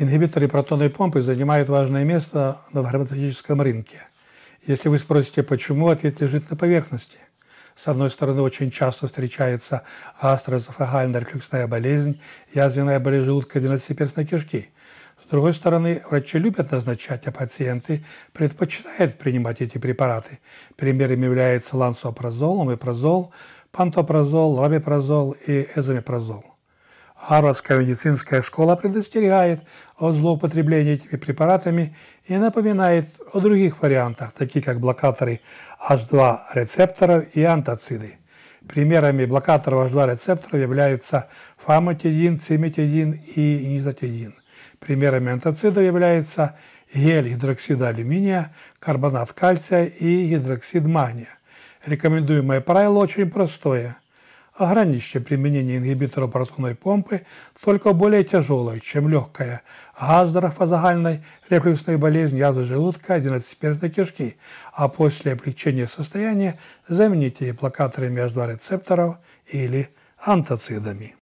Ингибиторы протонной помпы занимают важное место на фармацевтическом рынке. Если вы спросите, почему, ответ лежит на поверхности. С одной стороны, очень часто встречается астрозофагальная рефлюксная болезнь, язвенная болезнь желудка и двенадцатиперстной кишки. С другой стороны, врачи любят назначать, а пациенты предпочитают принимать эти препараты. Примерами являются лансопразол, омепразол, пантопразол, лабепразол и эзомепразол. Гарвардская медицинская школа предостерегает о злоупотреблении этими препаратами и напоминает о других вариантах, таких как блокаторы H2 рецепторов и антоциды. Примерами блокаторов H2 рецепторов являются фамотидин, циметидин и низотидин. Примерами антоцидов являются гель гидроксида алюминия, карбонат кальция и гидроксид магния. Рекомендуемое правило очень простое – ограничьте применение ингибитора протонной помпы только более тяжелой, чем легкая, газдорофазогальной рефлюксной болезни язвы желудка одиннадцатиперстной кишки, а после облегчения состояния замените плакаторами блокаторами H2 рецепторов или антоцидами.